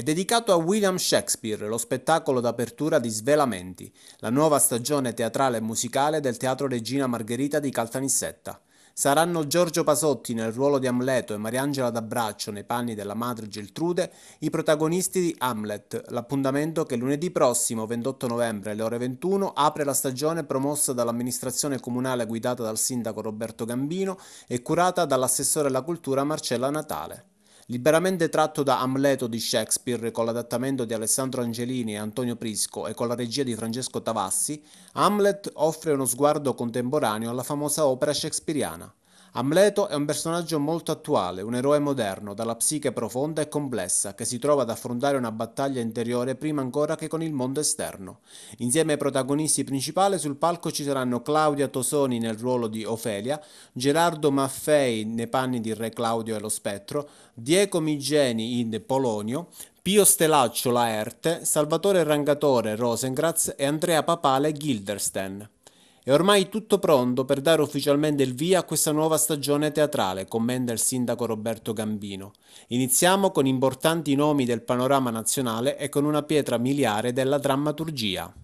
È dedicato a William Shakespeare lo spettacolo d'apertura di Svelamenti, la nuova stagione teatrale e musicale del Teatro Regina Margherita di Caltanissetta. Saranno Giorgio Pasotti nel ruolo di Amleto e Mariangela D'Abraccio nei panni della madre Geltrude i protagonisti di Hamlet, l'appuntamento che lunedì prossimo, 28 novembre alle ore 21, apre la stagione promossa dall'amministrazione comunale guidata dal sindaco Roberto Gambino e curata dall'assessore alla cultura Marcella Natale. Liberamente tratto da Amleto di Shakespeare con l'adattamento di Alessandro Angelini e Antonio Prisco e con la regia di Francesco Tavassi, Hamlet offre uno sguardo contemporaneo alla famosa opera shakespeariana. Amleto è un personaggio molto attuale, un eroe moderno, dalla psiche profonda e complessa, che si trova ad affrontare una battaglia interiore prima ancora che con il mondo esterno. Insieme ai protagonisti principali sul palco ci saranno Claudia Tosoni nel ruolo di Ofelia, Gerardo Maffei nei panni di Re Claudio e lo Spettro, Diego Migeni in Polonio, Pio Stelaccio Laerte, Salvatore Rangatore Rosengratz e Andrea Papale Gildersten. È ormai tutto pronto per dare ufficialmente il via a questa nuova stagione teatrale, commenta il sindaco Roberto Gambino. Iniziamo con importanti nomi del panorama nazionale e con una pietra miliare della drammaturgia.